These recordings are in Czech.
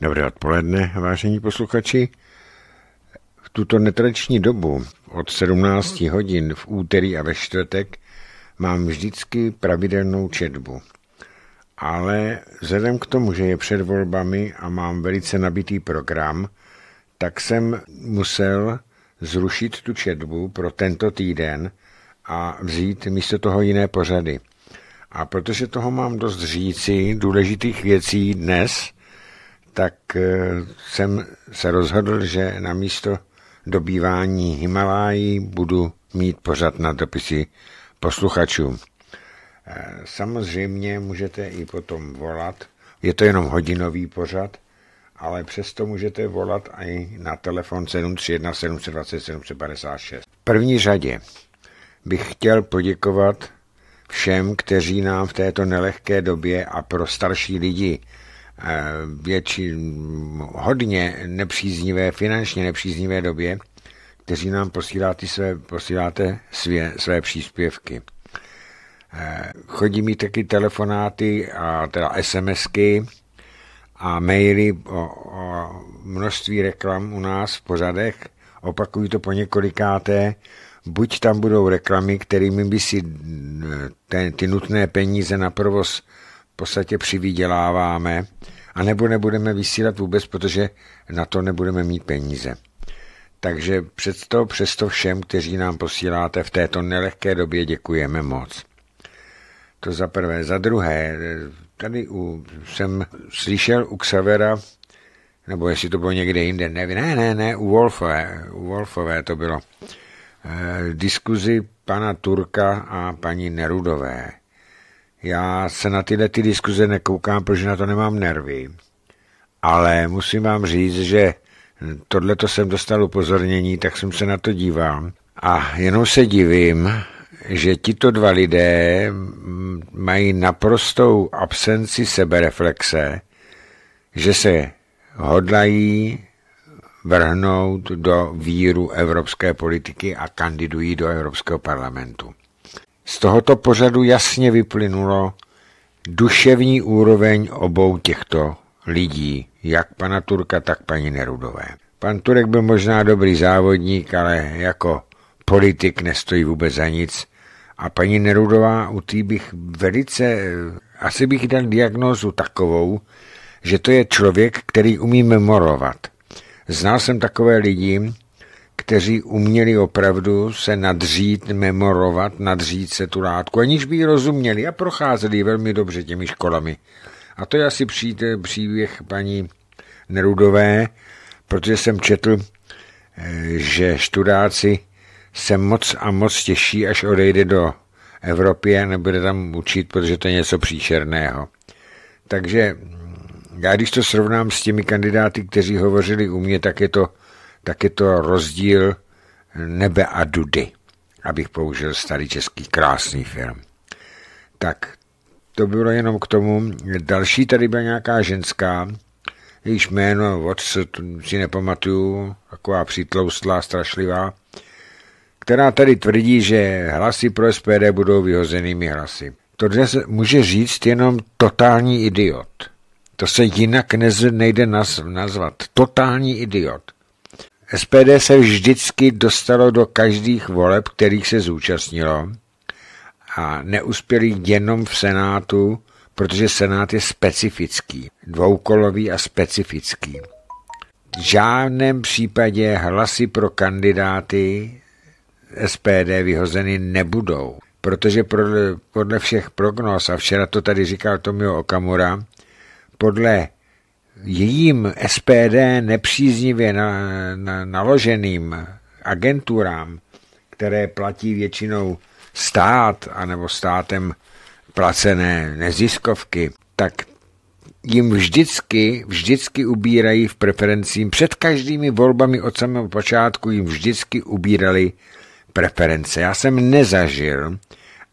Dobré odpoledne, vážení posluchači. V tuto netradiční dobu od 17 hodin v úterý a ve čtvrtek mám vždycky pravidelnou četbu. Ale vzhledem k tomu, že je před volbami a mám velice nabitý program, tak jsem musel zrušit tu četbu pro tento týden a vzít místo toho jiné pořady. A protože toho mám dost říci důležitých věcí dnes, tak eh, jsem se rozhodl, že na místo dobývání Himalájí budu mít pořad na dopisy posluchačů. Eh, samozřejmě můžete i potom volat, je to jenom hodinový pořad, ale přesto můžete volat i na telefon 731 720 756. V první řadě bych chtěl poděkovat všem, kteří nám v této nelehké době a pro starší lidi větší, hodně nepříznivé, finančně nepříznivé době, kteří nám posíláte své, posíláte své své příspěvky. Chodí mi taky telefonáty a teda SMSky a maily o, o množství reklam u nás v pořadech. Opakují to po několikáté. Buď tam budou reklamy, kterými by si e, ty nutné peníze na provoz podstatě přivyděláváme, anebo nebudeme vysílat vůbec, protože na to nebudeme mít peníze. Takže přesto, přesto všem, kteří nám posíláte v této nelehké době, děkujeme moc. To za prvé. Za druhé, tady u, jsem slyšel u Xavera, nebo jestli to bylo někde jinde, ne, ne, ne, ne u, Wolfové, u Wolfové to bylo, eh, diskuzi pana Turka a paní Nerudové. Já se na tyhle ty diskuze nekoukám, protože na to nemám nervy. Ale musím vám říct, že tohle to jsem dostal upozornění, tak jsem se na to díval. A jenom se divím, že tito dva lidé mm, mají naprostou absenci sebereflexe, že se hodlají vrhnout do víru evropské politiky a kandidují do Evropského parlamentu. Z tohoto pořadu jasně vyplynulo duševní úroveň obou těchto lidí, jak pana Turka, tak paní Nerudové. Pan Turek byl možná dobrý závodník, ale jako politik nestojí vůbec za nic. A paní Nerudová, u té bych velice, asi bych dal diagnózu takovou, že to je člověk, který umí memorovat. Znal jsem takové lidi, kteří uměli opravdu se nadřít, memorovat, nadřít se tu látku, aniž by ji rozuměli a procházeli velmi dobře těmi školami. A to je asi přijde příběh paní Nerudové, protože jsem četl, eh, že študáci se moc a moc těší, až odejde do Evropy a nebude tam učit, protože to je něco příšerného. Takže mm, já když to srovnám s těmi kandidáty, kteří hovořili u mě, tak je to tak je to rozdíl nebe a dudy, abych použil starý český krásný film. Tak to bylo jenom k tomu. Další tady byla nějaká ženská, jejíž jméno, odsud si nepamatuju, taková přítloustlá, strašlivá, která tady tvrdí, že hlasy pro SPD budou vyhozenými hlasy. To dnes může říct jenom totální idiot. To se jinak nejde nazvat. Totální idiot. SPD se vždycky dostalo do každých voleb, kterých se zúčastnilo a neuspěli jenom v Senátu, protože Senát je specifický, dvoukolový a specifický. V žádném případě hlasy pro kandidáty SPD vyhozeny nebudou, protože podle, podle všech prognóz, a včera to tady říkal Tomio Okamura, podle jejím SPD nepříznivě na, na, naloženým agenturám, které platí většinou stát anebo státem placené neziskovky, tak jim vždycky, vždycky ubírají v preferencím. Před každými volbami od samého počátku jim vždycky ubírali preference. Já jsem nezažil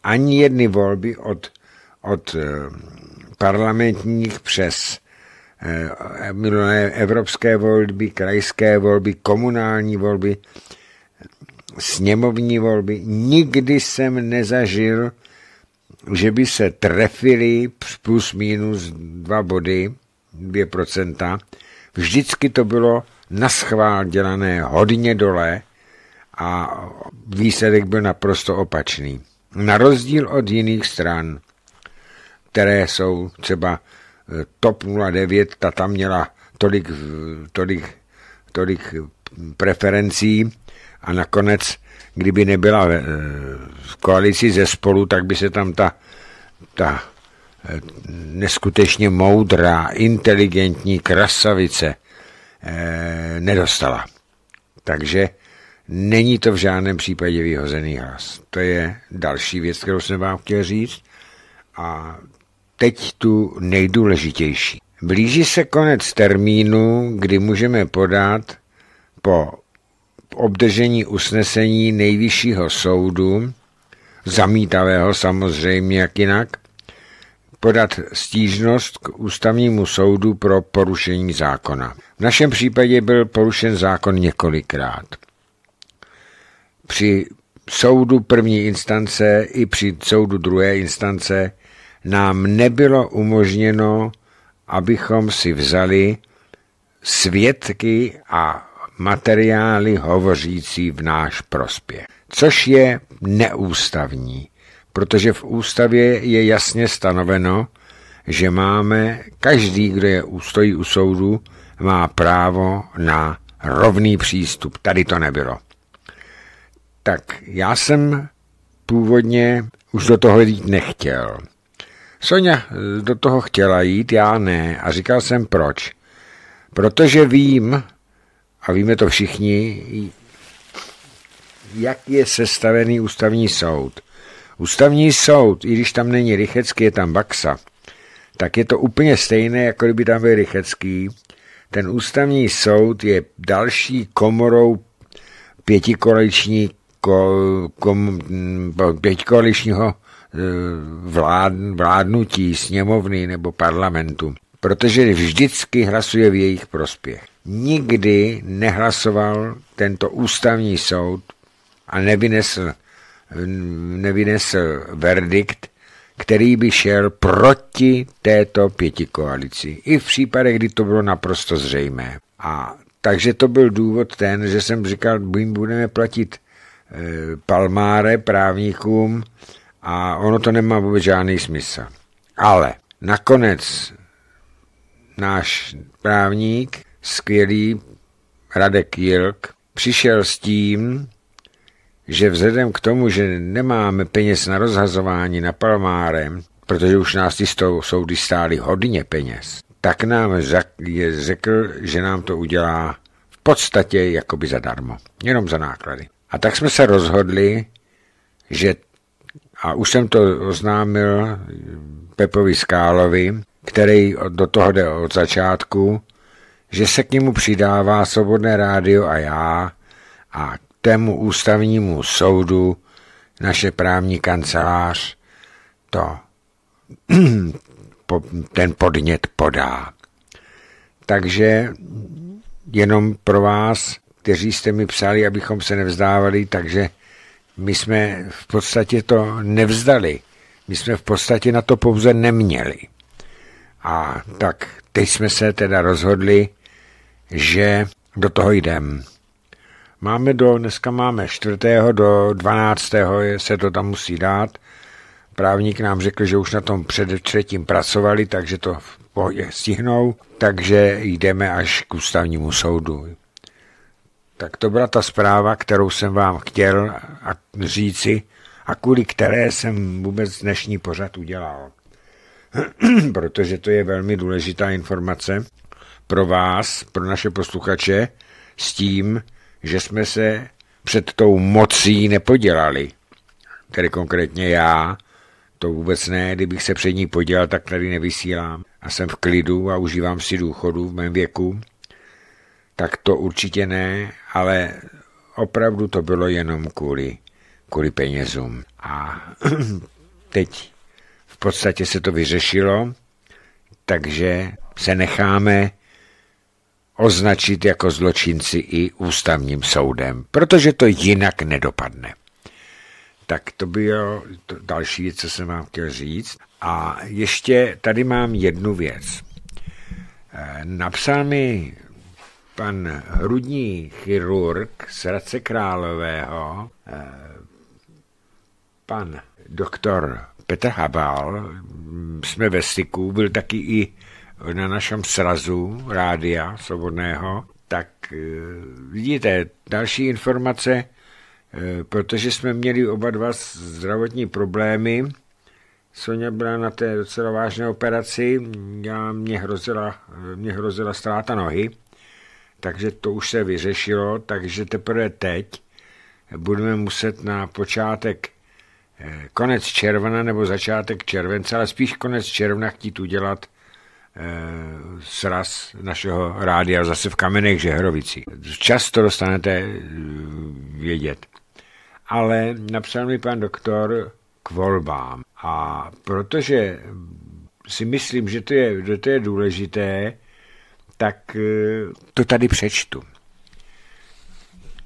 ani jedny volby od, od eh, parlamentních přes Eh, eh, evropské volby, krajské volby, komunální volby, sněmovní volby. Nikdy jsem nezažil, že by se trefili plus minus dva body, 2%. Vždycky to bylo na schvál dělané hodně dole a výsledek byl naprosto opačný. Na rozdíl od jiných stran, které jsou třeba Eh, TOP 09, ta tam měla tolik, eh, tolik, tolik eh, preferencí a nakonec, kdyby nebyla v koalici ze spolu, tak by se tam ta, ta neskutečně moudrá, inteligentní krasavice nedostala. Takže není to v žádném případě vyhozený hlas. To je další věc, kterou jsem vám chtěl říct. A teď tu nejdůležitější. Blíží se konec termínu, kdy můžeme podat po obdržení usnesení nejvyššího soudu, zamítavého samozřejmě jak jinak, podat stížnost k ústavnímu soudu pro porušení zákona. V našem případě byl porušen zákon několikrát. Při soudu první instance i při soudu druhé instance nám nebylo umožněno, abychom si vzali svědky a materiály hovořící v náš prospěch, což je neústavní, protože v ústavě je jasně stanoveno, že máme, každý, kdo je stojí u soudu, má právo na rovný přístup. Tady to nebylo. Tak já jsem původně už do toho jít nechtěl. Sonja eh, do toho chtěla jít, já ne. A říkal jsem proč. Protože vím, a víme to všichni, jak je sestavený ústavní soud. Ústavní soud, i když tam není Rychecký, je tam Baxa, tak je to úplně stejné, jako kdyby tam byl Rychecký. Ten ústavní soud je další komorou pětikoliční, ko, kom, hm, pětikoličního E, vlád, vládnutí sněmovny nebo parlamentu, protože vždycky hlasuje v jejich prospěch. Nikdy nehlasoval tento ústavní soud a nevynesl, nevynesl verdikt, který by šel proti této pěti koalici, I v případech, kdy to bylo naprosto zřejmé. A takže to byl důvod ten, že jsem říkal, budeme platit e, palmáre právníkům, a ono to nemá vůbec žádný smysl. Ale nakonec náš právník, skvělý Radek Jilk, přišel s tím, že vzhledem k tomu, že nemáme peněz na rozhazování na palmárem, protože už nás ty soudy stály hodně peněz, tak nám řekl, že nám to udělá v podstatě jakoby zadarmo, jenom za náklady. A tak jsme se rozhodli, že a už jsem to oznámil Pepovi Skálovi, který do toho jde od začátku, že se k němu přidává Svobodné rádio a já a k tému ústavnímu soudu naše právní kancelář to ten podnět podá. Takže jenom pro vás, kteří jste mi psali, abychom se nevzdávali, takže my jsme v podstatě to nevzdali. My jsme v podstatě na to pouze neměli. A tak teď jsme se teda rozhodli, že do toho jdem. Máme do, dneska máme 4. do 12. se to tam musí dát. Právník nám řekl, že už na tom před třetím pracovali, takže to v pohodě stihnou, takže jdeme až k ústavnímu soudu. Tak to byla ta zpráva, kterou jsem vám chtěl a říci a kvůli které jsem vůbec dnešní pořad udělal. Protože to je velmi důležitá informace pro vás, pro naše posluchače, s tím, že jsme se před tou mocí nepodělali. Tedy konkrétně já, to vůbec ne, kdybych se před ní podělal, tak tady nevysílám. A jsem v klidu a užívám si důchodu v mém věku tak to určitě ne, ale opravdu to bylo jenom kvůli, kvůli penězům. A teď v podstatě se to vyřešilo, takže se necháme označit jako zločinci i ústavním soudem, protože to jinak nedopadne. Tak to bylo to další věc, co jsem vám chtěl říct. A ještě tady mám jednu věc. Eh, napsal mi pan hrudní chirurg z Hradce Králového, eh, pan doktor Petr Habal, jsme ve styku, byl taky i na našem srazu rádia svobodného, tak eh, vidíte, další informace, eh, protože jsme měli oba dva zdravotní problémy, Sonja byla na té docela vážné operaci, já mě hrozila, mě hrozila ztráta nohy, takže to už se vyřešilo, takže teprve teď budeme muset na počátek eh, konec června nebo začátek července, ale spíš konec června chtít udělat eh, sraz našeho rádia zase v kamenech Žehrovici. Často dostanete eh, vědět. Ale napsal mi pan doktor k volbám. A protože si myslím, že to je, to je důležité, tak eh, to tady přečtu.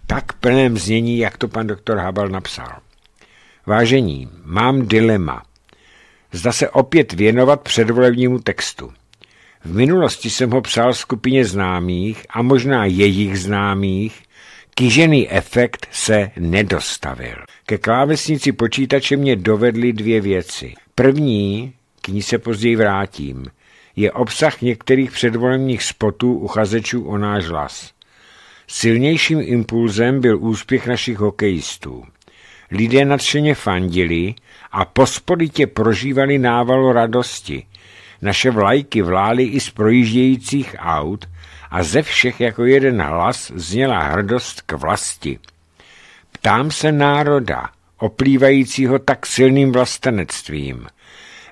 Tak plném znění, jak to pan doktor Habal napsal. Vážení, mám dilema. Zda se opět věnovat předvolebnímu textu. V minulosti jsem ho psal skupině známých a možná jejich známých, Kýžený efekt se nedostavil. Ke klávesnici počítače mě dovedly dvě věci. První, k ní se později vrátím, je obsah některých předvolených spotů uchazečů o náš hlas. Silnějším impulzem byl úspěch našich hokejistů. Lidé nadšeně fandili a pospolitě prožívali návalo radosti. Naše vlajky vlály i z projíždějících aut a ze všech jako jeden hlas zněla hrdost k vlasti. Ptám se národa, oplývajícího tak silným vlastenectvím.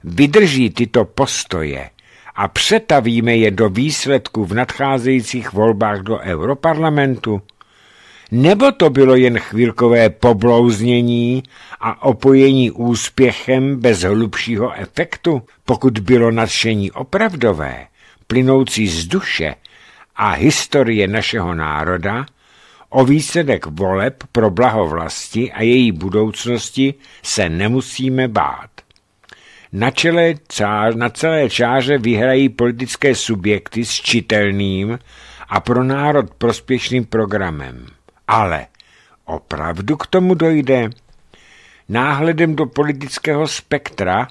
Vydrží tyto postoje, a přetavíme je do výsledku v nadcházejících volbách do Europarlamentu? Nebo to bylo jen chvílkové poblouznění a opojení úspěchem bez hlubšího efektu, pokud bylo nadšení opravdové, plynoucí z duše a historie našeho národa, o výsledek voleb pro blaho vlasti a její budoucnosti se nemusíme bát. Na, čele čář, na celé čáře vyhrají politické subjekty s čitelným a pro národ prospěšným programem. Ale opravdu k tomu dojde? Náhledem do politického spektra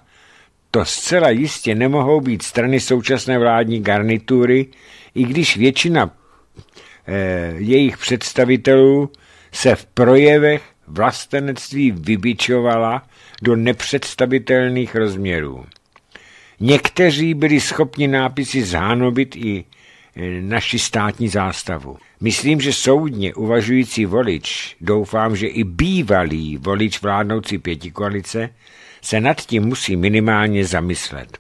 to zcela jistě nemohou být strany současné vládní garnitury, i když většina eh, jejich představitelů se v projevech vlastenectví vybičovala do nepředstavitelných rozměrů. Někteří byli schopni nápisy zhánobit i e, naši státní zástavu. Myslím, že soudně uvažující volič, doufám, že i bývalý volič vládnoucí pětikoalice, se nad tím musí minimálně zamyslet.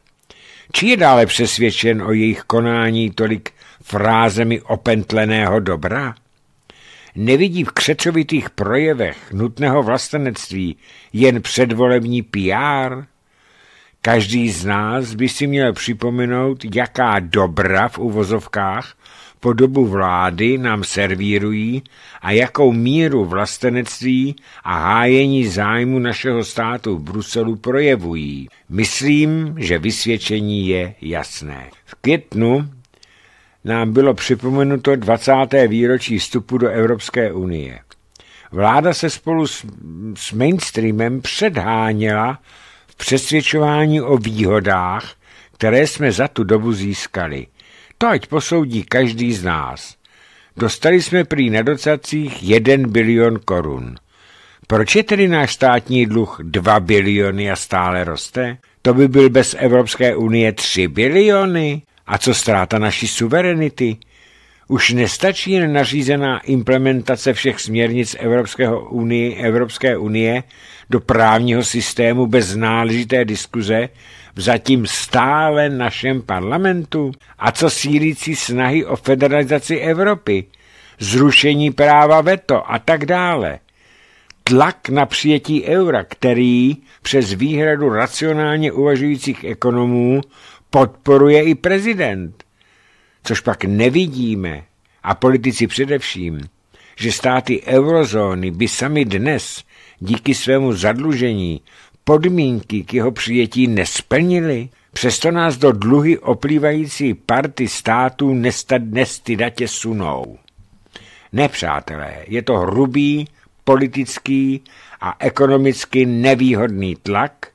Či je dále přesvědčen o jejich konání tolik frázemi opentleného dobra? nevidí v křečovitých projevech nutného vlastenectví jen předvolební PR? Každý z nás by si měl připomenout, jaká dobra v uvozovkách po dobu vlády nám servírují a jakou míru vlastenectví a hájení zájmu našeho státu v Bruselu projevují. Myslím, že vysvědčení je jasné. V květnu nám bylo připomenuto 20. výročí vstupu do Evropské unie. Vláda se spolu s, s mainstreamem předháněla v přesvědčování o výhodách, které jsme za tu dobu získali. To ať posoudí každý z nás. Dostali jsme prý na docacích 1 bilion korun. Proč je tedy náš státní dluh 2 biliony a stále roste? To by byl bez Evropské unie 3 biliony. A co ztráta naší suverenity? Už nestačí jen nařízená implementace všech směrnic Evropského unie, Evropské unie do právního systému bez náležité diskuze v zatím stále našem parlamentu? A co sílící snahy o federalizaci Evropy, zrušení práva veto a tak dále? Tlak na přijetí eura, který přes výhradu racionálně uvažujících ekonomů podporuje i prezident. Což pak nevidíme, a politici především, že státy eurozóny by sami dnes díky svému zadlužení podmínky k jeho přijetí nesplnili, přesto nás do dluhy oplývající party států nestad nestydatě sunou. Ne, přátelé, je to hrubý, politický a ekonomicky nevýhodný tlak,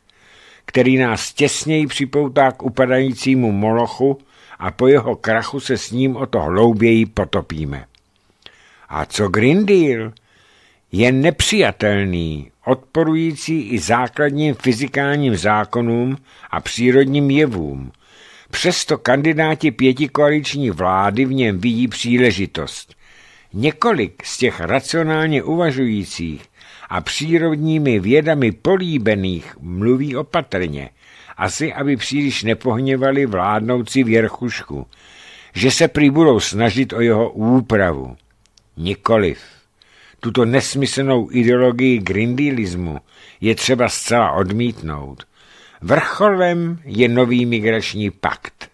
který nás těsněji připoutá k upadajícímu molochu a po jeho krachu se s ním o to hlouběji potopíme. A co Green Deal? Je nepřijatelný, odporující i základním fyzikálním zákonům a přírodním jevům. Přesto kandidáti pětikoaliční vlády v něm vidí příležitost. Několik z těch racionálně uvažujících a přírodními vědami políbených mluví opatrně, asi aby příliš nepohněvali vládnoucí věrchušku, že se prý budou snažit o jeho úpravu. Nikoliv. Tuto nesmyslnou ideologii grindilismu je třeba zcela odmítnout. Vrcholem je nový migrační pakt.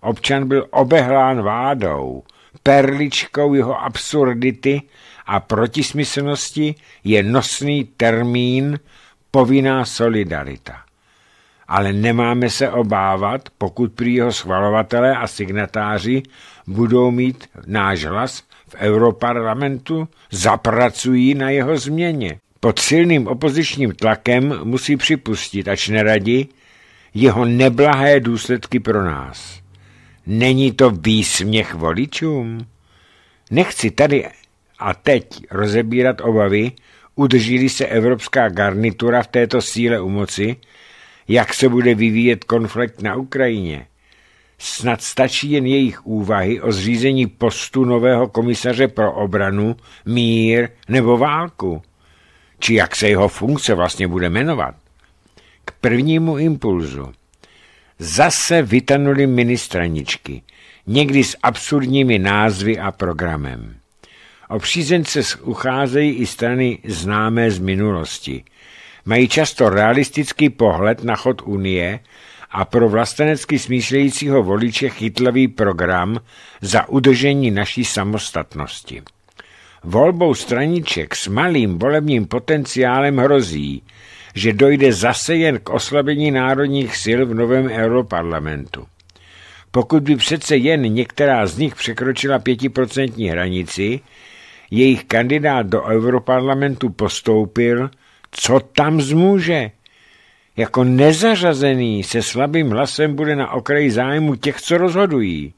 Občan byl obehlán vádou, perličkou jeho absurdity a protismyslnosti je nosný termín povinná solidarita. Ale nemáme se obávat, pokud prý jeho schvalovatelé a signatáři budou mít náš hlas v Europarlamentu, zapracují na jeho změně. Pod silným opozičním tlakem musí připustit, ač neradi, jeho neblahé důsledky pro nás. Není to výsměch voličům? Nechci tady a teď rozebírat obavy, udrží se evropská garnitura v této síle u moci, jak se bude vyvíjet konflikt na Ukrajině. Snad stačí jen jejich úvahy o zřízení postu nového komisaře pro obranu, mír nebo válku, či jak se jeho funkce vlastně bude jmenovat. K prvnímu impulzu. Zase vytanuli ministraničky, někdy s absurdními názvy a programem. O přízence ucházejí i strany známé z minulosti. Mají často realistický pohled na chod Unie a pro vlastenecky smýšlejícího voliče chytlavý program za udržení naší samostatnosti. Volbou straniček s malým volebním potenciálem hrozí, že dojde zase jen k oslabení národních sil v novém europarlamentu. Pokud by přece jen některá z nich překročila pětiprocentní hranici, jejich kandidát do Europarlamentu postoupil, co tam zmůže? Jako nezařazený se slabým hlasem bude na okraji zájmu těch, co rozhodují.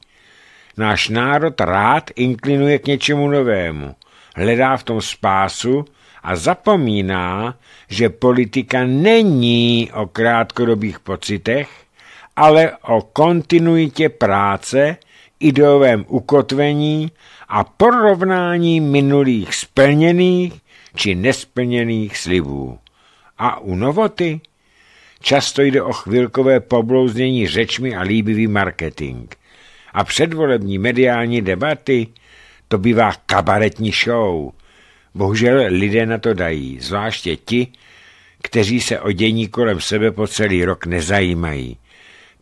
Náš národ rád inklinuje k něčemu novému, hledá v tom spásu a zapomíná, že politika není o krátkodobých pocitech, ale o kontinuitě práce, ideovém ukotvení a porovnání minulých splněných či nesplněných slibů. A u novoty často jde o chvilkové poblouznění řečmi a líbivý marketing. A předvolební mediální debaty to bývá kabaretní show. Bohužel lidé na to dají, zvláště ti, kteří se o dění kolem sebe po celý rok nezajímají.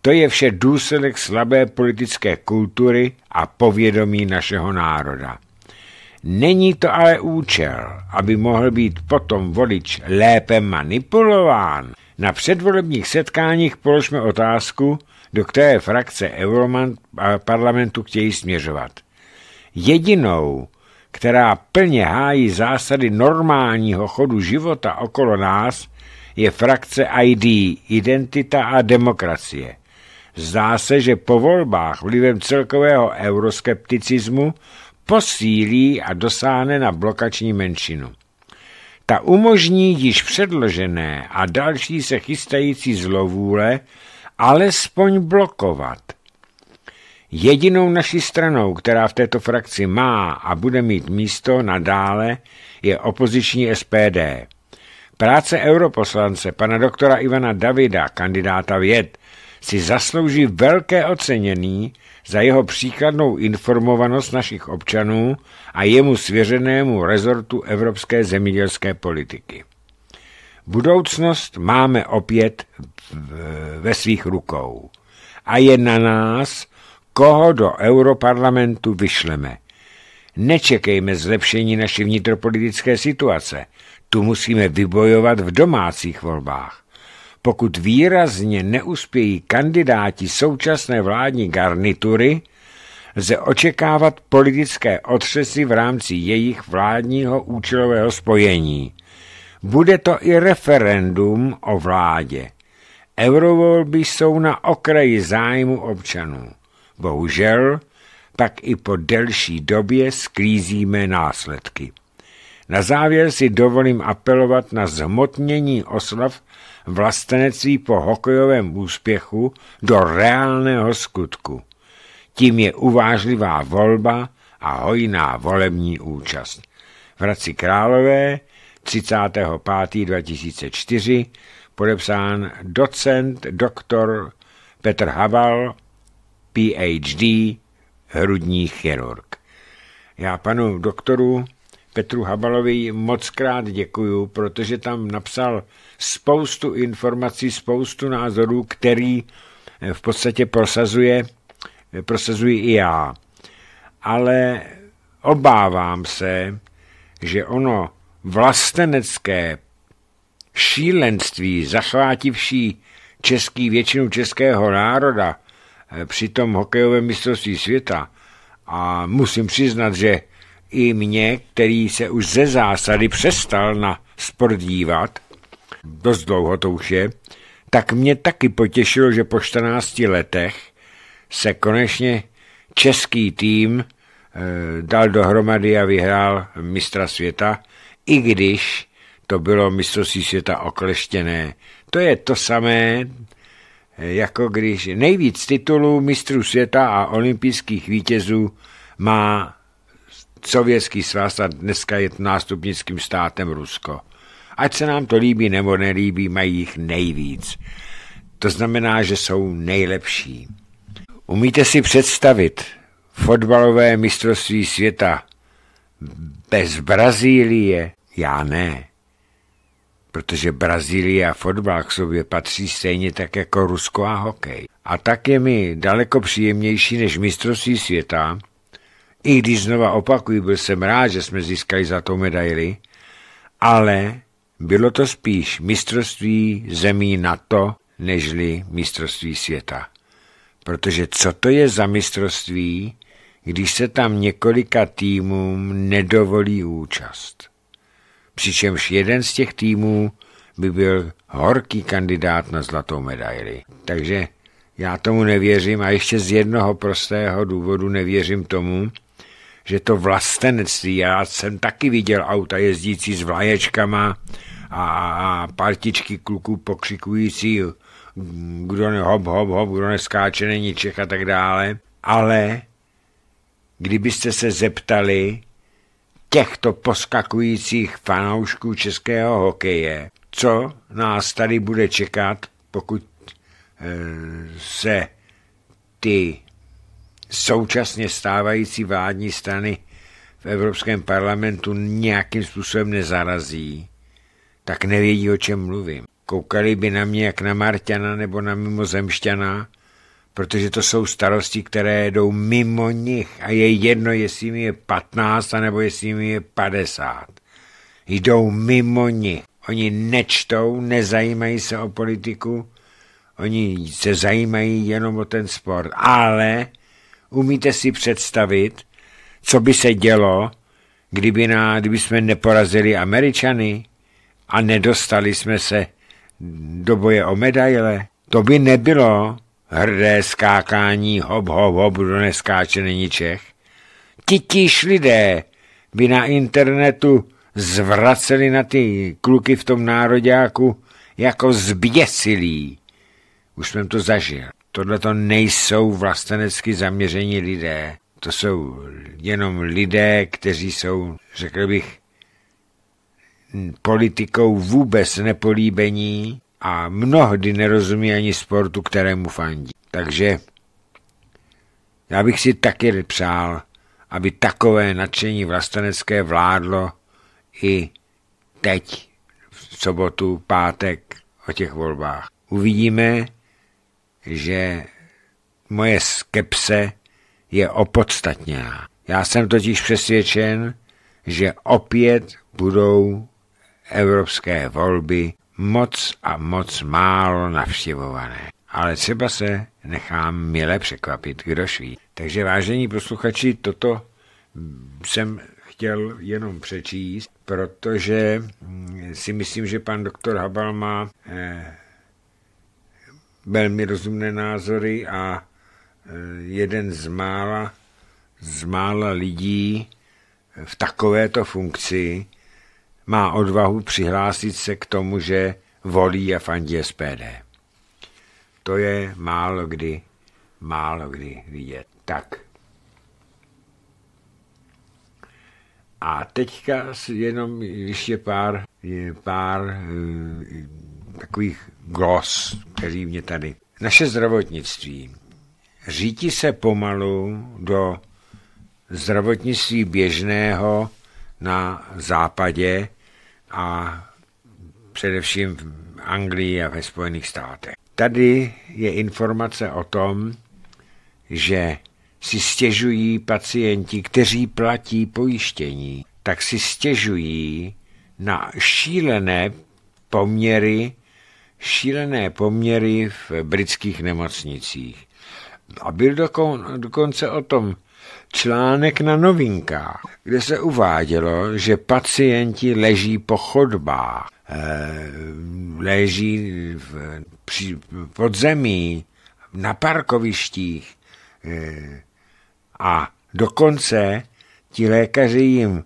To je vše důsledek slabé politické kultury a povědomí našeho národa. Není to ale účel, aby mohl být potom volič lépe manipulován. Na předvolebních setkáních položme otázku, do které frakce parlamentu chtějí směřovat. Jedinou, která plně hájí zásady normálního chodu života okolo nás, je frakce ID, Identita a demokracie. Zdá se, že po volbách vlivem celkového euroskepticismu posílí a dosáhne na blokační menšinu. Ta umožní již předložené a další se chystající zlovůle alespoň blokovat. Jedinou naší stranou, která v této frakci má a bude mít místo nadále, je opoziční SPD. Práce europoslance pana doktora Ivana Davida, kandidáta věd, si zaslouží velké ocenění za jeho příkladnou informovanost našich občanů a jemu svěřenému rezortu evropské zemědělské politiky. Budoucnost máme opět ve svých rukou a je na nás, koho do europarlamentu vyšleme. Nečekejme zlepšení naší vnitropolitické situace. Tu musíme vybojovat v domácích volbách pokud výrazně neuspějí kandidáti současné vládní garnitury, lze očekávat politické otřesy v rámci jejich vládního účelového spojení. Bude to i referendum o vládě. Eurovolby jsou na okraji zájmu občanů. Bohužel, pak i po delší době sklízíme následky. Na závěr si dovolím apelovat na zhmotnění oslav vlastenectví po hokejovém úspěchu do reálného skutku. Tím je uvážlivá volba a hojná volební účast. V Hradci Králové 35.2004 podepsán docent doktor Petr Haval, PhD, hrudní chirurg. Já panu doktoru Petru Habalovi moc krát děkuju, protože tam napsal spoustu informací, spoustu názorů, který eh, v podstatě prosazuje, eh, prosazuji i já. Ale obávám se, že ono vlastenecké šílenství zachvátivší český většinu českého národa eh, při tom hokejovém mistrovství světa a musím přiznat, že i mě, který se už ze zásady přestal na sport dívat, dost dlouho to už je, tak mě taky potěšilo, že po 14 letech se konečně český tým eh, dal dohromady a vyhrál mistra světa, i když to bylo mistrovství světa okleštěné. To je to samé, eh, jako když nejvíc titulů mistrů světa a olympijských vítězů má Sovětský svaz a dneska je nástupnickým státem Rusko. Ať se nám to líbí nebo nelíbí, mají jich nejvíc. To znamená, že jsou nejlepší. Umíte si představit fotbalové mistrovství světa bez Brazílie? Já ne. Protože Brazílie a fotbal k sobě patří stejně tak jako Rusko a hokej. A tak je mi daleko příjemnější než mistrovství světa, i když znova opakuju, byl jsem rád, že jsme získali za to medaili, ale bylo to spíš mistrovství zemí NATO, nežli mistrovství světa. Protože co to je za mistrovství, když se tam několika týmům nedovolí účast? Přičemž jeden z těch týmů by byl horký kandidát na zlatou medaili. Takže já tomu nevěřím a ještě z jednoho prostého důvodu nevěřím tomu, že to vlastenství, já jsem taky viděl auta jezdící s vlaječkama a, a partičky kluků pokřikující, kdo ne hop, hop, hop, kdo neskáče, není Čech a tak dále. Ale kdybyste se zeptali těchto poskakujících fanoušků českého hokeje, co nás tady bude čekat, pokud eh, se ty současně stávající vládní strany v Evropském parlamentu nějakým způsobem nezarazí, tak nevědí, o čem mluvím. Koukali by na mě jak na Marťana nebo na mimozemšťana, protože to jsou starosti, které jdou mimo nich a je jedno, jestli mi je 15 nebo jestli mi je 50. Jdou mimo nich. Oni nečtou, nezajímají se o politiku, oni se zajímají jenom o ten sport, ale Umíte si představit, co by se dělo, kdyby, na, kdyby jsme neporazili Američany a nedostali jsme se do boje o medaile? To by nebylo hrdé skákání hop hop hop, do neskáče není Čech. Titíž lidé by na internetu zvraceli na ty kluky v tom nároďáku jako zběsilí. Už jsem to zažil. Tohle to nejsou vlastenecky zaměření lidé. To jsou jenom lidé, kteří jsou, řekl bych, politikou vůbec nepolíbení a mnohdy nerozumí ani sportu, kterému fandí. Takže já bych si taky přál, aby takové nadšení vlastenecké vládlo i teď, v sobotu, pátek o těch volbách. Uvidíme, že moje skepse je opodstatněná. Já jsem totiž přesvědčen, že opět budou evropské volby moc a moc málo navštěvované. Ale třeba se nechám mile překvapit, kdo ví. Takže vážení posluchači, toto jsem chtěl jenom přečíst, protože si myslím, že pan doktor Habal má eh, velmi rozumné názory a e, jeden z mála, z mála lidí e, v takovéto funkci má odvahu přihlásit se k tomu, že volí a fandí SPD. To je málo kdy, málo kdy vidět. Tak. A teďka jenom ještě pár, pár e, takových glos, který mě tady. Naše zdravotnictví řítí se pomalu do zdravotnictví běžného na západě a především v Anglii a ve Spojených státech. Tady je informace o tom, že si stěžují pacienti, kteří platí pojištění, tak si stěžují na šílené poměry šílené poměry v britských nemocnicích. A byl dokon, dokonce o tom článek na novinkách, kde se uvádělo, že pacienti leží po chodbách, eh, leží v, při, podzemí, na parkovištích eh, a dokonce ti lékaři jim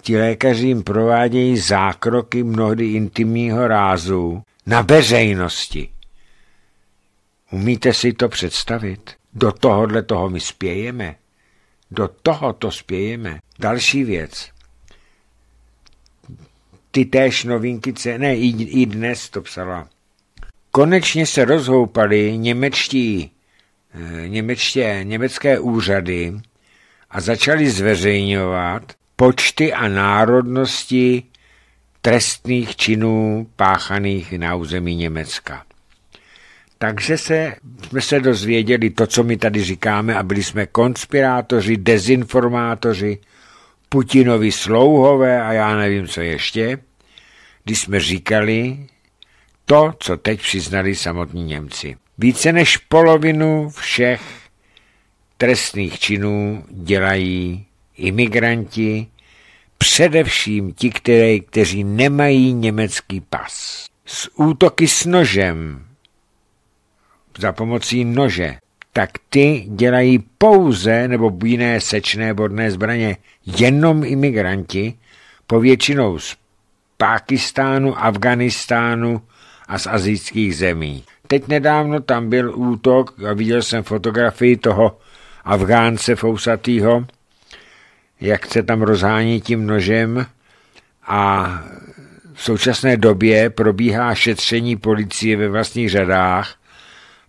ti lékaři jim provádějí zákroky mnohdy intimního rázu, na veřejnosti. Umíte si to představit? Do tohohle toho my spějeme. Do toho to spějeme. Další věc. Ty též novinky, ne, i, i dnes to psala. Konečně se rozhoupali němečtí, eh, němečtě, německé úřady a začali zveřejňovat počty a národnosti trestných činů páchaných na území Německa. Takže se, jsme se dozvěděli to, co my tady říkáme a byli jsme konspirátoři, dezinformátoři, Putinovi slouhové a já nevím, co ještě, když jsme říkali to, co teď přiznali samotní Němci. Více než polovinu všech trestných činů dělají imigranti, především ti, které, kteří nemají německý pas. S útoky s nožem, za pomocí nože, tak ty dělají pouze, nebo jiné sečné bodné zbraně, jenom imigranti, povětšinou z Pákistánu, Afganistánu a z azijských zemí. Teď nedávno tam byl útok, a viděl jsem fotografii toho Afgánce fousatýho, jak se tam rozhání tím nožem a v současné době probíhá šetření policie ve vlastních řadách,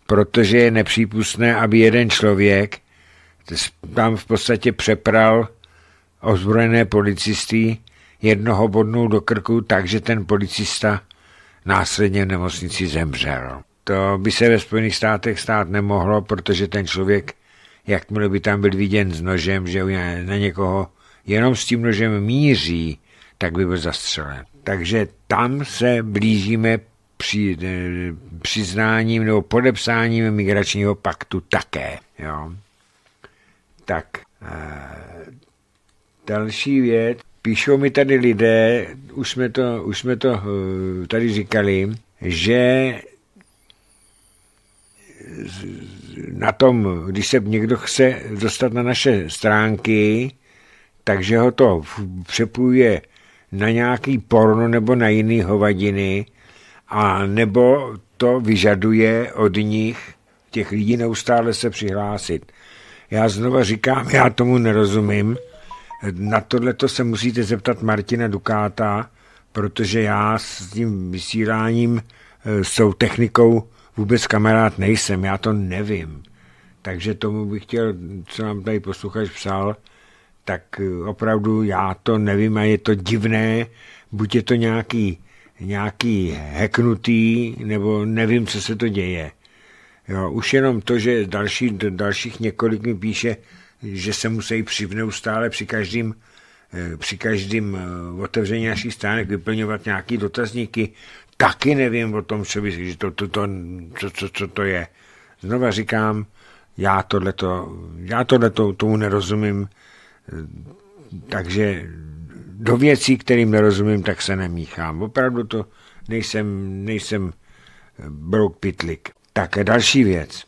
protože je nepřípustné, aby jeden člověk tam v podstatě přepral ozbrojené policisty, jednoho bodnou do krku, takže ten policista následně v nemocnici zemřel. To by se ve Spojených státech stát nemohlo, protože ten člověk jakmile by tam byl viděn s nožem, že na někoho jenom s tím nožem míří, tak by byl zastřelen. Takže tam se blížíme při, eh, přiznáním nebo podepsáním migračního paktu také. Jo. Tak, e, další věc. Píšou mi tady lidé, už jsme to, už jsme to eh, tady říkali, že na tom, když se někdo chce dostat na naše stránky, takže ho to přepůjuje na nějaký porno nebo na jiný hovadiny, a nebo to vyžaduje od nich, těch lidí neustále se přihlásit. Já znova říkám, já tomu nerozumím. Na tohle to se musíte zeptat Martina Dukáta, protože já s tím vysíláním, e, s tou technikou vůbec kamarád nejsem, já to nevím. Takže tomu bych chtěl, co nám tady posluchač psal, tak eh, opravdu já to nevím a je to divné, buď je to nějaký, nějaký heknutý, nebo nevím, co se to děje. Jo, už jenom to, že další, dalších několik mi píše, že se musí při, stále při každém eh, při každém eh, otevření našich stránek vyplňovat nějaké dotazníky, taky nevím o tom, co, bys, že to, to, to, co, co, co to je. Znova říkám, já tohleto, já tohleto tomu nerozumím, takže do věcí, kterým nerozumím, tak se nemíchám. Opravdu to nejsem, nejsem eh, brouk pitlik. Tak další věc.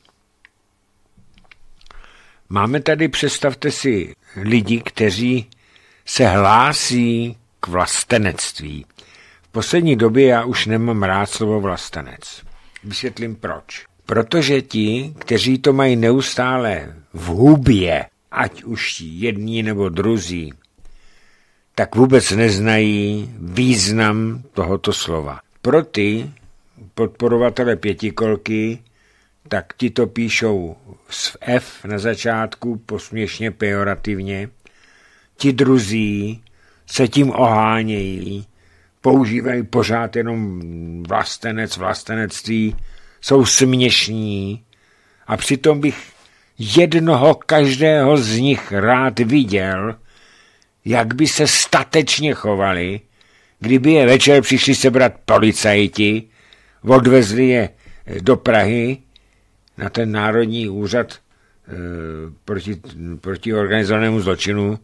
Máme tady, představte si, lidi, kteří se hlásí k vlastenectví poslední době já už nemám rád slovo vlastenec. Vysvětlím proč. Protože ti, kteří to mají neustále v hubě, ať už jední nebo druzí, tak vůbec neznají význam tohoto slova. Pro ty podporovatele pětikolky, tak ti to píšou s F na začátku posměšně pejorativně, ti druzí se tím ohánějí, používají pořád jenom vlastenec, vlastenectví, jsou směšní a přitom bych jednoho každého z nich rád viděl, jak by se statečně chovali, kdyby je večer přišli sebrat policajti, odvezli je eh, do Prahy na ten Národní úřad e, proti, proti organizovanému zločinu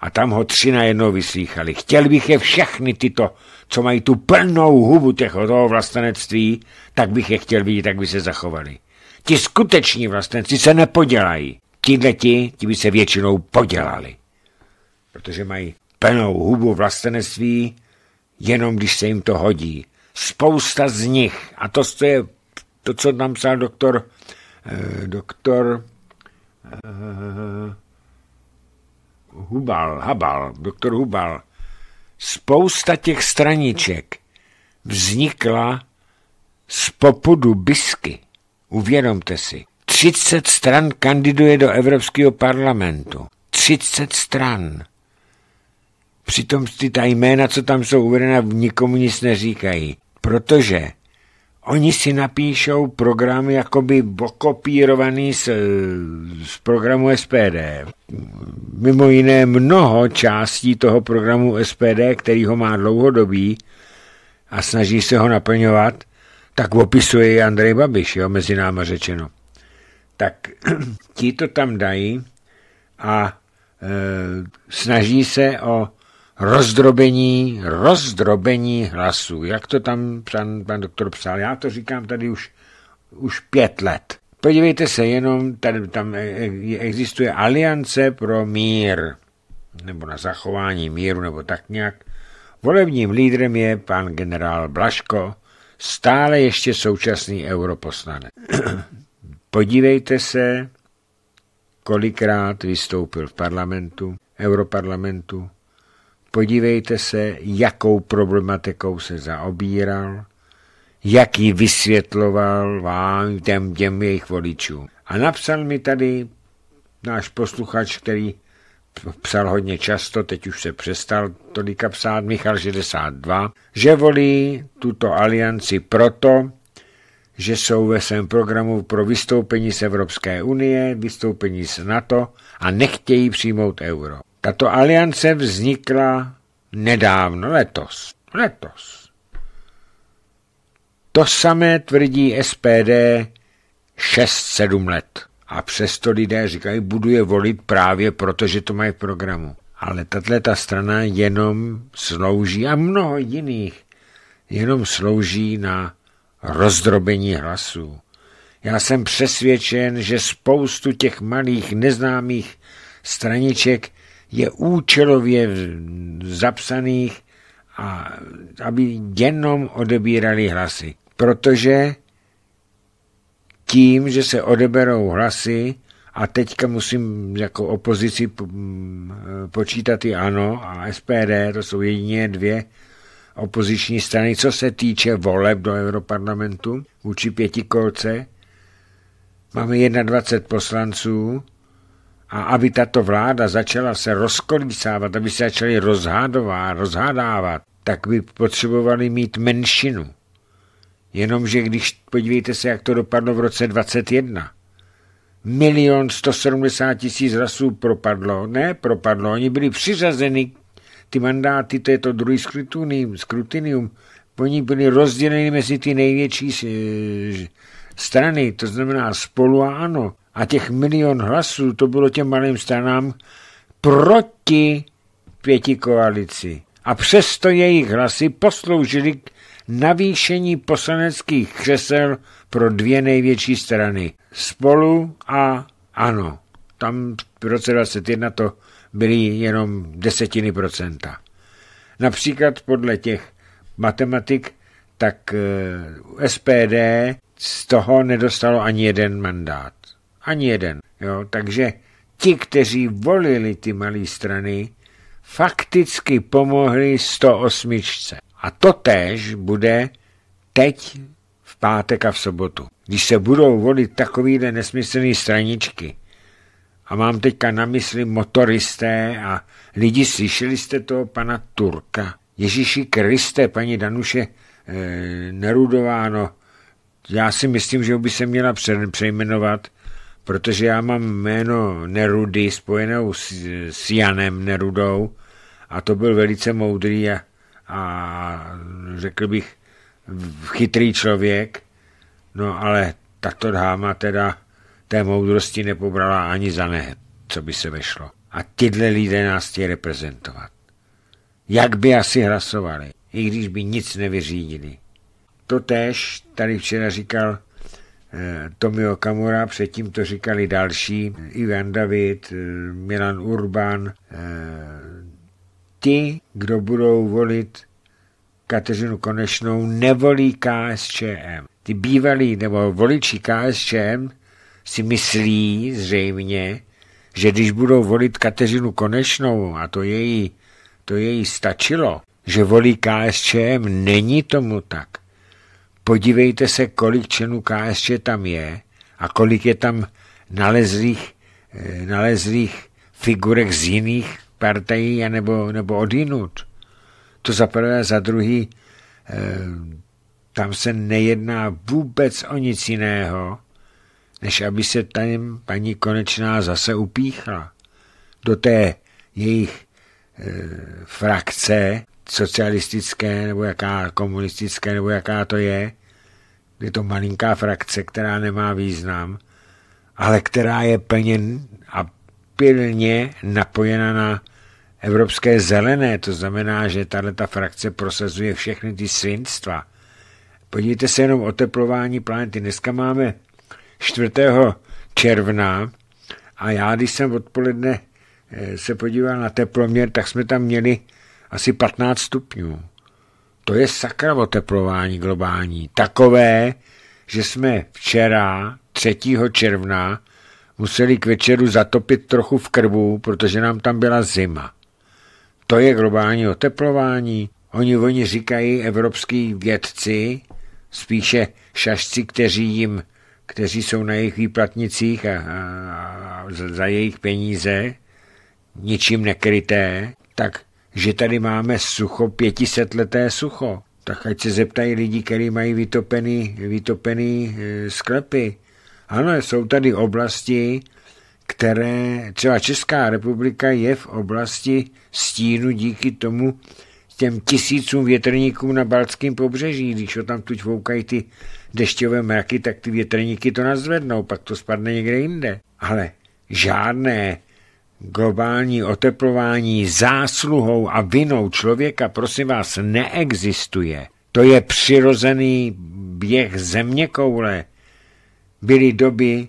a tam ho tři najednou vyslýchali. Chtěl bych je všechny tyto, co mají tu plnou hubu těch toho vlastenectví, tak bych je chtěl vidět, jak by se zachovali. Ti skuteční vlastenci se nepodělají. Tihle ti, ti by se většinou podělali. Protože mají plnou hubu vlastenectví, jenom když se jim to hodí. Spousta z nich, a to, co je to, co nám psal doktor, eh, doktor, eh, Hubal, Habal, doktor Hubal, spousta těch straniček vznikla z popudu bisky. Uvědomte si, 30 stran kandiduje do Evropského parlamentu. 30 stran. Přitom ty ta jména, co tam jsou uvedena, nikomu nic neříkají. Protože Oni si napíšou program jakoby bokopírovaný z, z programu SPD. Mimo jiné mnoho částí toho programu SPD, který ho má dlouhodobý a snaží se ho naplňovat, tak opisuje i Andrej Babiš, jo, mezi náma řečeno. Tak ti to tam dají a e, snaží se o rozdrobení, rozdrobení hlasů. Jak to tam pan, pan doktor psal? Já to říkám tady už, už pět let. Podívejte se jenom, tady, tam e, e, existuje Aliance pro mír, nebo na zachování míru, nebo tak nějak. Volebním lídrem je pan generál Blaško, stále ještě současný europoslanec. Podívejte se, kolikrát vystoupil v parlamentu, europarlamentu, Podívejte se, jakou problematikou se zaobíral, jak ji vysvětloval vám, těm, těm jejich voličům. A napsal mi tady náš posluchač, který psal hodně často, teď už se přestal tolika psát, Michal 62, že volí tuto alianci proto, že jsou ve svém programu pro vystoupení z Evropské unie, vystoupení z NATO a nechtějí přijmout euro. Tato aliance vznikla nedávno, letos. Letos. To samé tvrdí SPD 6-7 let. A přesto lidé říkají, budu je volit právě proto, že to mají v programu. Ale tato ta strana jenom slouží a mnoho jiných jenom slouží na rozdrobení hlasů. Já jsem přesvědčen, že spoustu těch malých neznámých straniček je účelově zapsaných a aby jenom odebírali hlasy. Protože tím, že se odeberou hlasy, a teďka musím jako opozici počítat i ANO a SPD, to jsou jedině dvě opoziční strany, co se týče voleb do Europarlamentu vůči pětikolce. Máme 21 poslanců, a aby tato vláda začala se rozkolísávat, aby se začaly rozhádovat, rozhádávat, tak by potřebovali mít menšinu. Jenomže když podívejte se, jak to dopadlo v roce 21. Milion 170 tisíc rasů propadlo, ne propadlo, oni byli přiřazeni, ty mandáty, to je to druhý skrutinium, skrutinium oni byli rozděleni mezi ty největší eh, strany, to znamená spolu a ano. A těch milion hlasů to bylo těm malým stranám proti pěti koalici. A přesto jejich hlasy posloužily k navýšení poslaneckých křesel pro dvě největší strany. Spolu a ano. Tam v roce 2021 to byly jenom desetiny procenta. Například podle těch matematik, tak eh, SPD z toho nedostalo ani jeden mandát. Ani jeden. Jo? Takže ti, kteří volili ty malé strany, fakticky pomohli 108. A to též bude teď v pátek a v sobotu. Když se budou volit takovýhle nesmyslné straničky, a mám teďka na mysli motoristé a lidi, slyšeli jste toho pana Turka? Ježíši Kriste, paní Danuše e, Nerudová, no, já si myslím, že by se měla přejmenovat protože já mám jméno Nerudy spojenou s, s Janem Nerudou a to byl velice moudrý a, a řekl bych chytrý člověk, no ale tato dáma teda té moudrosti nepobrala ani za ne, co by se vešlo. A tyhle lidé nás chtějí reprezentovat. Jak by asi hlasovali, i když by nic nevyřídili. To též tady včera říkal Eh, Tomio Kamura, předtím to říkali další, eh, Ivan David, eh, Milan Urban, ti, kdo budou volit Kateřinu Konečnou, nevolí KSČM. Ty bývalí nebo voliči KSČM si myslí zřejmě, že když budou volit Kateřinu Konečnou a to její, to její stačilo, že volí KSČM, není tomu tak. Podívejte se, kolik členů KSČ tam je a kolik je tam nalezlých, eh, nalezlých figurek z jiných partají nebo, nebo od jinut. To za prvé, za druhý, eh, tam se nejedná vůbec o nic jiného, než aby se tam paní Konečná zase upíchla do té jejich eh, frakce socialistické nebo jaká komunistické nebo jaká to je, je to malinká frakce, která nemá význam, ale která je plně a pilně napojena na evropské zelené. To znamená, že tahle ta frakce prosazuje všechny ty svinstva. Podívejte se jenom oteplování planety. Dneska máme 4. června a já, když jsem odpoledne eh, se podíval na teploměr, tak jsme tam měli asi 15 stupňů to je sakra oteplování globální. Takové, že jsme včera, 3. června, museli k večeru zatopit trochu v krbu, protože nám tam byla zima. To je globální oteplování. Oni, oni říkají evropský vědci, spíše šašci, kteří jim, kteří jsou na jejich výplatnicích a, a, a za jejich peníze, ničím nekryté, tak že tady máme sucho, pětisetleté sucho. Tak ať se zeptají lidi, kteří mají vytopený, vytopený e, sklepy. Ano, jsou tady oblasti, které třeba Česká republika je v oblasti stínu díky tomu těm tisícům větrníků na Balckém pobřeží. Když ho tam tuď voukají ty dešťové mraky, tak ty větrníky to nazvednou, pak to spadne někde jinde. Ale žádné globální oteplování zásluhou a vinou člověka, prosím vás, neexistuje. To je přirozený běh země koule. Byly doby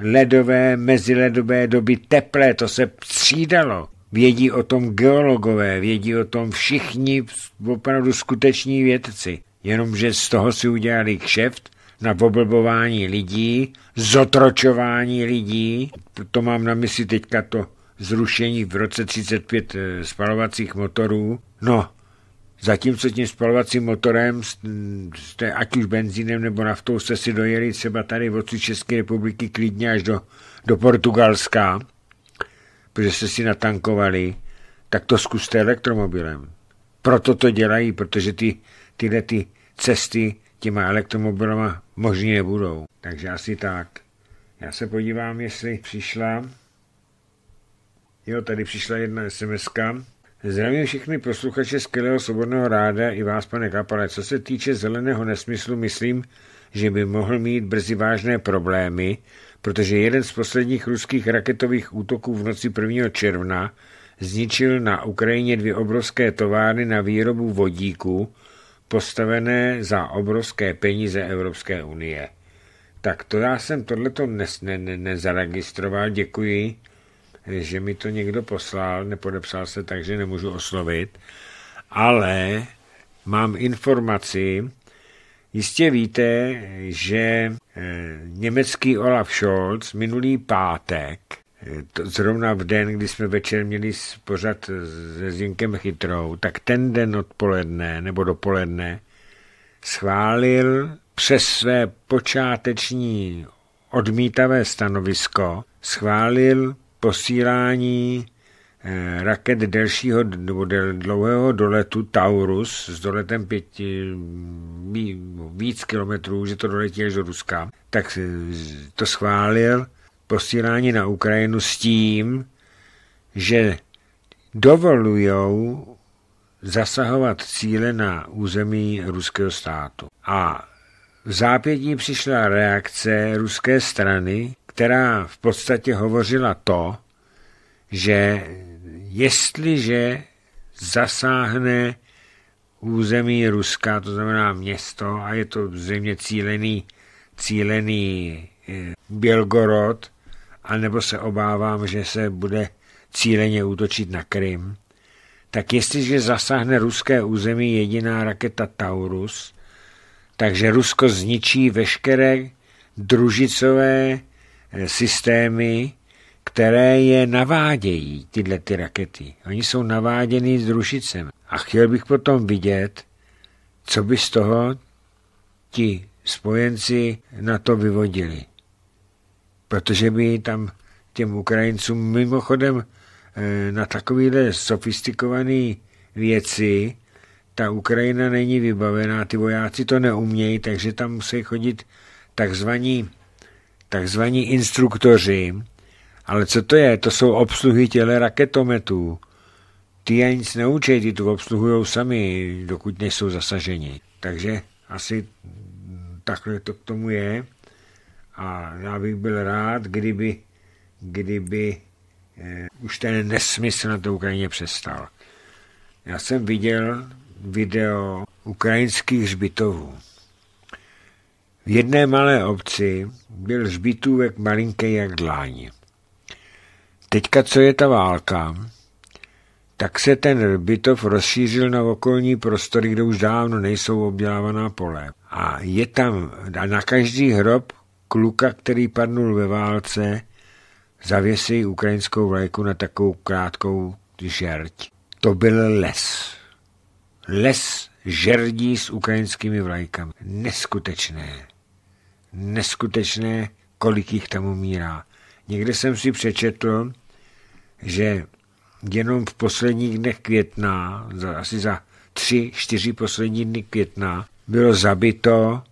ledové, meziledové doby teplé, to se střídalo. Vědí o tom geologové, vědí o tom všichni opravdu skuteční vědci. Jenomže z toho si udělali kšeft na oblbování lidí, zotročování lidí, to mám na mysli teďka to zrušení v roce 35 eh, spalovacích motorů. No, zatímco tím spalovacím motorem, jste, ať už benzínem nebo naftou, jste si dojeli třeba tady v oci České republiky klidně až do, do Portugalska, protože jste si natankovali, tak to zkuste elektromobilem. Proto to dělají, protože ty, tyhle ty cesty těma elektromobilama možný nebudou. Takže asi tak. Já se podívám, jestli přišla. Jo, tady přišla jedna sms -ka. Zdravím všechny posluchače skvělého svobodného ráda i vás, pane Kapale. Co se týče zeleného nesmyslu, myslím, že by mohl mít brzy vážné problémy, protože jeden z posledních ruských raketových útoků v noci 1. června zničil na Ukrajině dvě obrovské továrny na výrobu vodíku postavené za obrovské peníze Evropské unie. Tak to já jsem tohleto nes, ne, ne, nezaregistroval, děkuji, že mi to někdo poslal, nepodepsal se, takže nemůžu oslovit, ale mám informaci, jistě víte, že eh, německý Olaf Scholz minulý pátek Eh, to zrovna v den, kdy jsme večer měli pořad se Zinkem Chytrou, tak ten den odpoledne nebo dopoledne schválil přes své počáteční odmítavé stanovisko, schválil posílání eh, raket delšího nebo dlouhého doletu Taurus s doletem pěti, víc kilometrů, že to doletí až do Ruska, tak to schválil posílání na Ukrajinu s tím, že dovolují zasahovat cíle na území ruského státu. A v zápětí přišla reakce ruské strany, která v podstatě hovořila to, že jestliže zasáhne území Ruska, to znamená město, a je to zřejmě cílený, cílený eh, Bělgorod, anebo se obávám, že se bude cíleně útočit na Krym, tak jestliže zasáhne ruské území jediná raketa Taurus, takže Rusko zničí veškeré družicové eh, systémy, které je navádějí, tyhle ty rakety. Oni jsou naváděny družicem. A chtěl bych potom vidět, co by z toho ti spojenci na to vyvodili protože by tam těm Ukrajincům mimochodem eh, na takovýhle sofistikované věci ta Ukrajina není vybavená, ty vojáci to neumějí, takže tam musí chodit takzvaní, takzvaní instruktoři. Ale co to je? To jsou obsluhy těle raketometů. Ty je nic neučej, ty tu obsluhují sami, dokud nejsou zasaženi. Takže asi takhle to k tomu je. A já bych byl rád, kdyby, kdyby eh, už ten nesmysl na té Ukrajině přestal. Já jsem viděl video ukrajinských hřbitovů. V jedné malé obci byl hřbitůvek malinký jak dláň. Teďka, co je ta válka, tak se ten hřbitov rozšířil na okolní prostory, kde už dávno nejsou obdělávaná pole. A je tam a na každý hrob kluka, který padnul ve válce, zavěsí ukrajinskou vlajku na takovou krátkou žerť. To byl les. Les žerdí s ukrajinskými vlajkami. Neskutečné. Neskutečné, kolik jich tam umírá. Někde jsem si přečetl, že jenom v posledních dnech května, za, asi za tři, čtyři poslední dny května, bylo zabito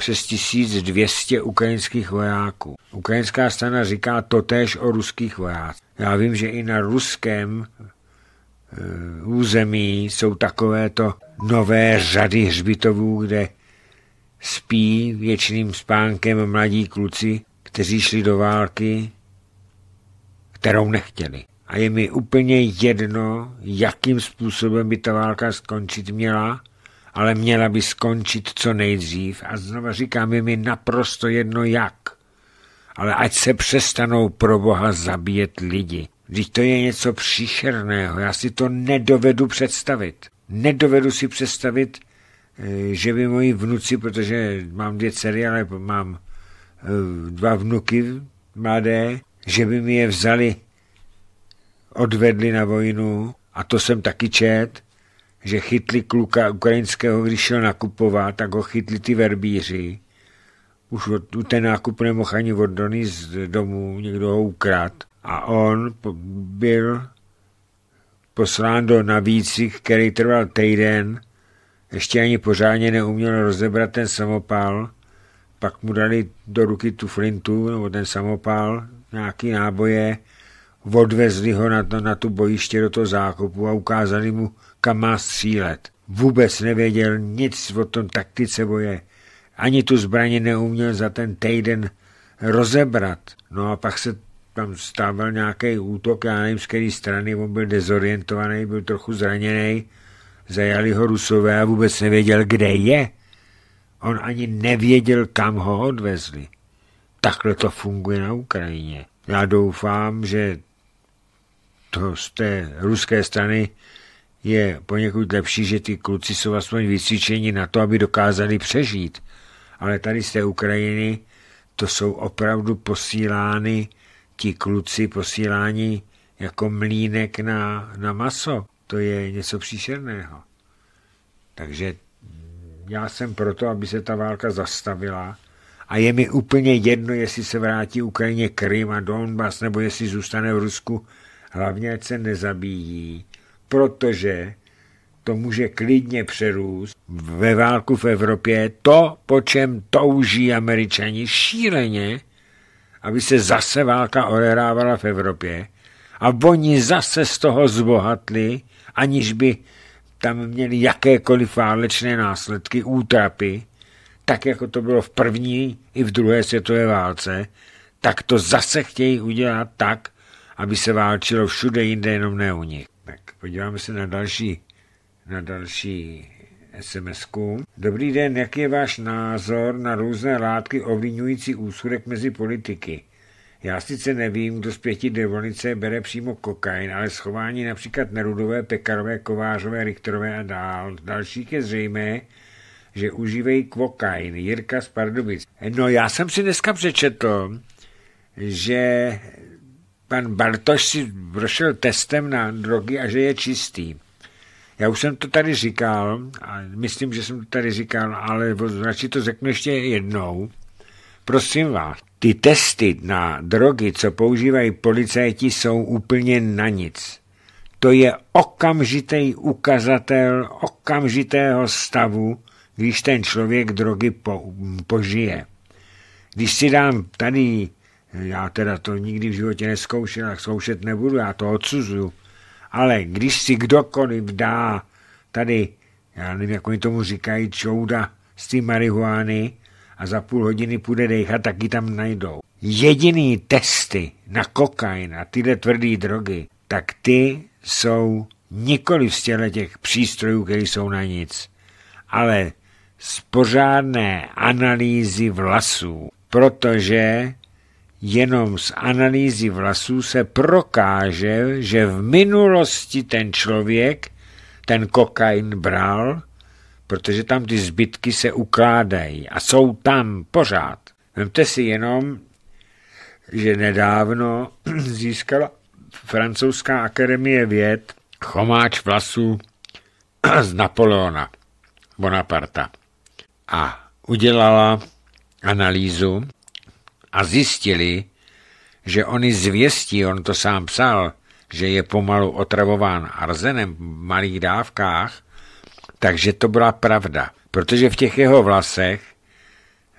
přes 1200 ukrajinských vojáků. Ukrajinská strana říká totéž o ruských vojácích. Já vím, že i na ruském eh, území jsou takovéto nové řady hřbitovů, kde spí věčným spánkem mladí kluci, kteří šli do války, kterou nechtěli. A je mi úplně jedno, jakým způsobem by ta válka skončit měla, ale měla by skončit co nejdřív a znova říkám, je mi naprosto jedno jak. Ale ať se přestanou pro boha zabíjet lidi. Vždyť to je něco příšerného, já si to nedovedu představit. Nedovedu si představit, eh, že by moji vnuci, protože mám dvě dcery, ale mám eh, dva vnuky mladé, že by mi je vzali, odvedli na vojnu, a to jsem taky čet, že chytli kluka ukrajinského, když šel nakupovat, tak ho chytli ty verbíři. Už od, ten nákup nemohl ani od Dony z domu, někdo ho ukrad. A on byl poslán do navících, který trval týden, ještě ani pořádně neuměl rozebrat ten samopál, pak mu dali do ruky tu flintu nebo ten samopál, nějaký náboje, odvezli ho na, to, na tu bojiště do toho zákopu a ukázali mu kam má střílet. Vůbec nevěděl nic o tom taktice boje. Ani tu zbraně neuměl za ten týden rozebrat. No a pak se tam stával nějaký útok, já nevím z které strany, on byl dezorientovaný, byl trochu zraněný, zajali ho rusové a vůbec nevěděl, kde je. On ani nevěděl, kam ho odvezli. Takhle to funguje na Ukrajině. Já doufám, že to z té ruské strany je poněkud lepší, že ty kluci jsou aspoň vycvičeni na to, aby dokázali přežít. Ale tady z té Ukrajiny to jsou opravdu posílány ti kluci posílání jako mlínek na, na maso. To je něco příšerného. Takže já jsem proto, aby se ta válka zastavila a je mi úplně jedno, jestli se vrátí Ukrajině Krym a Donbass, nebo jestli zůstane v Rusku, hlavně ať se nezabíjí protože to může klidně přerůst ve válku v Evropě to, po čem touží američani šíleně, aby se zase válka odehrávala v Evropě a oni zase z toho zbohatli, aniž by tam měli jakékoliv válečné následky, útrapy, tak jako to bylo v první i v druhé světové válce, tak to zase chtějí udělat tak, aby se válčilo všude jinde, jenom ne u nich. Podíváme se na další, na další sms -ku. Dobrý den, jaký je váš názor na různé látky ovlivňující úsudek mezi politiky? Já sice nevím, kdo z pěti devolnice bere přímo kokain, ale schování například Nerudové, Pekarové, Kovářové, Richterové a dál. Dalších je zřejmé, že užívají kokain. Jirka z Pardubic. No já jsem si dneska přečetl, že pan Bartoš si prošel testem na drogy a že je čistý. Já už jsem to tady říkal, a myslím, že jsem to tady říkal, ale radši to řeknu ještě jednou. Prosím vás, ty testy na drogy, co používají policajti, jsou úplně na nic. To je okamžitý ukazatel okamžitého stavu, když ten člověk drogy po, požije. Když si dám tady já teda to nikdy v životě neskoušel a zkoušet nebudu, já to odsuzuju. Ale když si kdokoliv dá tady, já nevím, jak oni tomu říkají, čouda z té marihuány a za půl hodiny půjde dejchat, tak ji tam najdou. Jediný testy na kokain a tyhle tvrdé drogy, tak ty jsou nikoli z těch přístrojů, které jsou na nic, ale z pořádné analýzy vlasů, protože jenom z analýzy vlasů se prokáže, že v minulosti ten člověk ten kokain bral, protože tam ty zbytky se ukládají a jsou tam pořád. Vemte si jenom, že nedávno získala francouzská akademie věd chomáč vlasů z Napoleona Bonaparta a udělala analýzu a zjistili, že oni zvěstí, on to sám psal, že je pomalu otravován arzenem v malých dávkách, takže to byla pravda, protože v těch jeho vlasech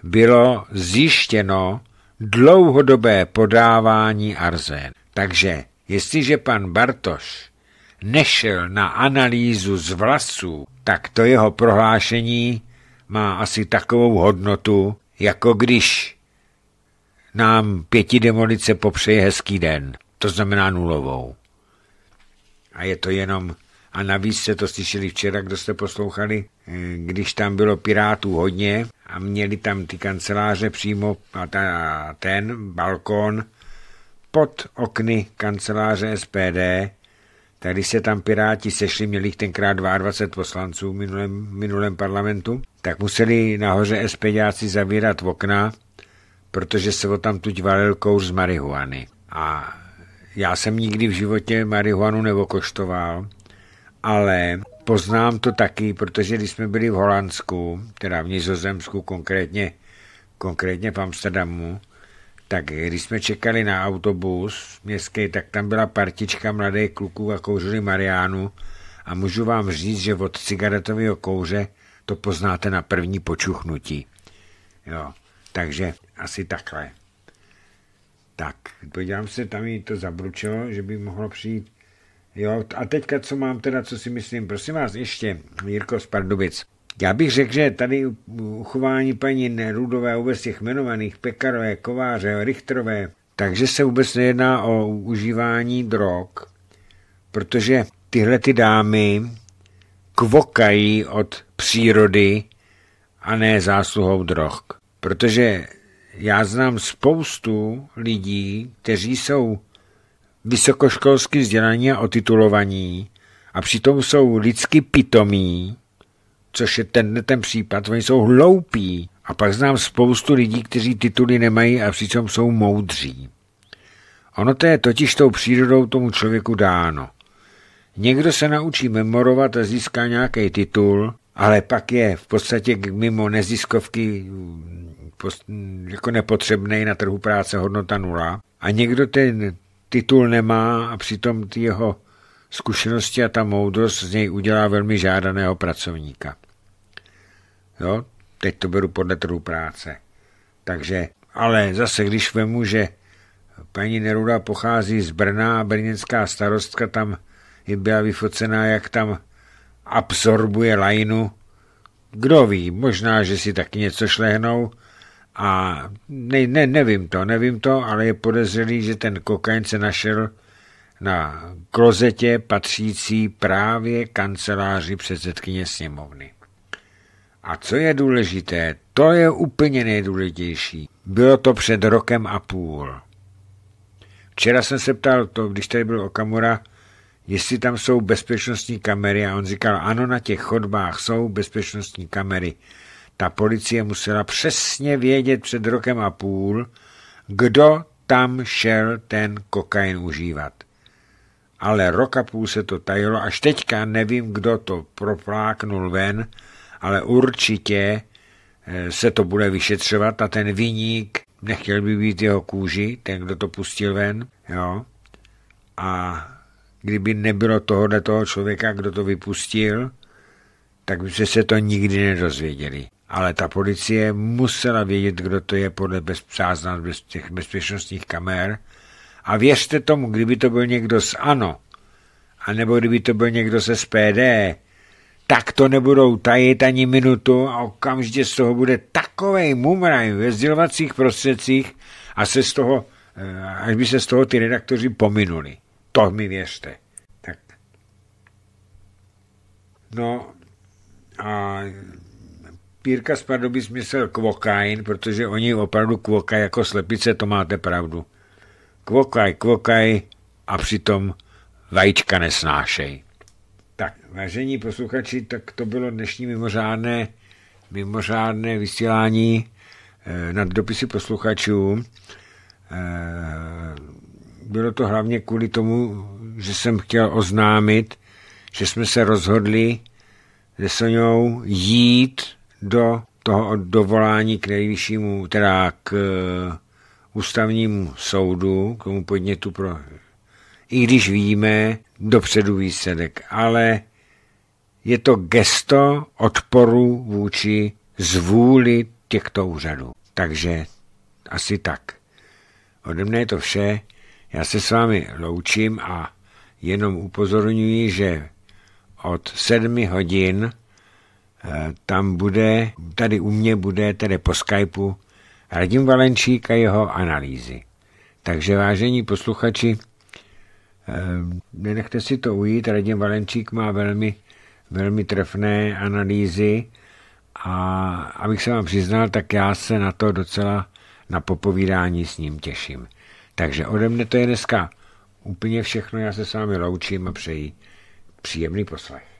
bylo zjištěno dlouhodobé podávání arzen, Takže jestliže pan Bartoš nešel na analýzu z vlasů, tak to jeho prohlášení má asi takovou hodnotu, jako když nám demonice popřeje hezký den, to znamená nulovou. A je to jenom a navíc se to slyšeli včera, kdo jste poslouchali, eh, když tam bylo pirátů hodně a měli tam ty kanceláře přímo a ta, ten balkon pod okny kanceláře SPD, tady se tam piráti sešli, měli jich tenkrát 22 poslanců v minulém, minulém parlamentu, tak museli nahoře SPDáci zavírat okna protože se tam tuď valil kouř z marihuany. A já jsem nikdy v životě marihuanu nevokoštoval, ale poznám to taky, protože když jsme byli v Holandsku, teda v Nizozemsku, konkrétně, konkrétně v Amsterdamu, tak když jsme čekali na autobus městský, tak tam byla partička mladých kluků a kouřili Mariánu a můžu vám říct, že od cigaretového kouře to poznáte na první počuchnutí. Jo. Takže asi takhle. Tak, podívám se, tam mi to zabručilo, že by mohlo přijít. Jo, a teďka co mám teda, co si myslím, prosím vás, ještě, Jirko z Pardubic. Já bych řekl, že tady uchování paní Rudové a vůbec těch jmenovaných Pekarové, Kováře, Richterové, takže se vůbec nejedná o užívání drog, protože tyhle ty dámy kvokají od přírody a ne zásluhou drog. Protože já znám spoustu lidí, kteří jsou vysokoškolsky vzdělaní a otitulovaní a přitom jsou lidsky pitomí, což je ten ten případ, oni jsou hloupí. A pak znám spoustu lidí, kteří tituly nemají a přitom jsou moudří. Ono to je totiž tou přírodou tomu člověku dáno. Někdo se naučí memorovat a získá nějaký titul, ale pak je v podstatě mimo neziskovky jako nepotřebný na trhu práce hodnota nula a někdo ten titul nemá a přitom ty jeho zkušenosti a ta moudrost z něj udělá velmi žádaného pracovníka. Jo? Teď to beru podle trhu práce. Takže, ale zase, když vemu, že paní Neruda pochází z Brna a brněnská starostka tam je byla vyfocená, jak tam absorbuje lajnu, kdo ví, možná, že si taky něco šlehnou, a ne, ne, nevím to, nevím to, ale je podezřelý, že ten kokain se našel na klozetě patřící právě kanceláři předsedkyně sněmovny. A co je důležité, to je úplně nejdůležitější. Bylo to před rokem a půl. Včera jsem se ptal, to, když tady byl Okamura, jestli tam jsou bezpečnostní kamery a on říkal, ano, na těch chodbách jsou bezpečnostní kamery. Ta policie musela přesně vědět před rokem a půl, kdo tam šel ten kokain užívat. Ale rok a půl se to tajilo, až teďka nevím, kdo to propláknul ven, ale určitě eh, se to bude vyšetřovat a ten viník nechtěl by být jeho kůži, ten, kdo to pustil ven, jo. A kdyby nebylo tohohle toho člověka, kdo to vypustil, tak by se to nikdy nedozvěděli ale ta policie musela vědět, kdo to je podle bezpřáznan bez těch bezpečnostních kamer. A věřte tomu, kdyby to byl někdo z ANO, anebo kdyby to byl někdo z SPD, tak to nebudou tajit ani minutu a okamžitě z toho bude takovej mumraj ve sdělovacích prostředcích a se z toho, eh, až by se z toho ty redaktoři pominuli. To mi věřte. Tak. No a Pírka z Pardubic myslel kvokain, protože oni opravdu kvokají jako slepice, to máte pravdu. Kvokaj, kvokaj a přitom vajíčka nesnášej. Tak, vážení posluchači, tak to bylo dnešní mimořádné, mimořádné vysílání eh, nad dopisy posluchačů. Eh, bylo to hlavně kvůli tomu, že jsem chtěl oznámit, že jsme se rozhodli se Soňou jít do toho dovolání k nejvyššímu, teda k eh, ústavnímu soudu, k tomu podnětu pro... I když víme dopředu výsledek, ale je to gesto odporu vůči zvůli těchto úřadů. Takže asi tak. Ode mne je to vše. Já se s vámi loučím a jenom upozorňuji, že od sedmi hodin Eh, tam bude, tady u mě bude, tedy po Skypeu, Radim Valenčík a jeho analýzy. Takže vážení posluchači, eh, nenechte si to ujít, Radim Valenčík má velmi, velmi trefné analýzy a abych se vám přiznal, tak já se na to docela na popovídání s ním těším. Takže ode mne to je dneska úplně všechno, já se s vámi loučím a přeji příjemný poslech.